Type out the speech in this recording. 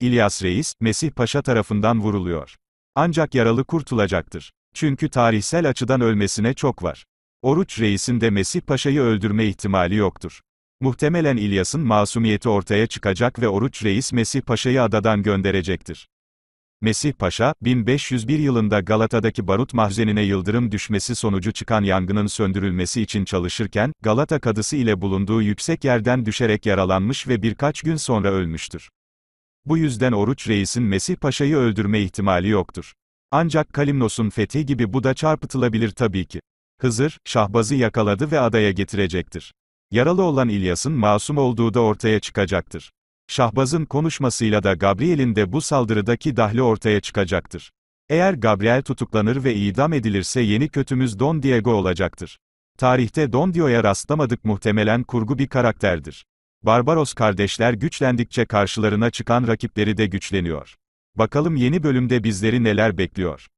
İlyas Reis, Mesih Paşa tarafından vuruluyor. Ancak yaralı kurtulacaktır. Çünkü tarihsel açıdan ölmesine çok var. Oruç Reis'in de Mesih Paşa'yı öldürme ihtimali yoktur. Muhtemelen İlyas'ın masumiyeti ortaya çıkacak ve Oruç Reis Mesih Paşa'yı adadan gönderecektir. Mesih Paşa, 1501 yılında Galata'daki barut mahzenine yıldırım düşmesi sonucu çıkan yangının söndürülmesi için çalışırken, Galata kadısı ile bulunduğu yüksek yerden düşerek yaralanmış ve birkaç gün sonra ölmüştür. Bu yüzden Oruç Reis'in Mesih Paşa'yı öldürme ihtimali yoktur. Ancak Kalimnos'un fethi gibi bu da çarpıtılabilir tabii ki. Hızır, Şahbaz'ı yakaladı ve adaya getirecektir. Yaralı olan İlyas'ın masum olduğu da ortaya çıkacaktır. Şahbaz'ın konuşmasıyla da Gabriel'in de bu saldırıdaki dahli ortaya çıkacaktır. Eğer Gabriel tutuklanır ve idam edilirse yeni kötümüz Don Diego olacaktır. Tarihte Don Dio'ya rastlamadık muhtemelen kurgu bir karakterdir. Barbaros kardeşler güçlendikçe karşılarına çıkan rakipleri de güçleniyor. Bakalım yeni bölümde bizleri neler bekliyor.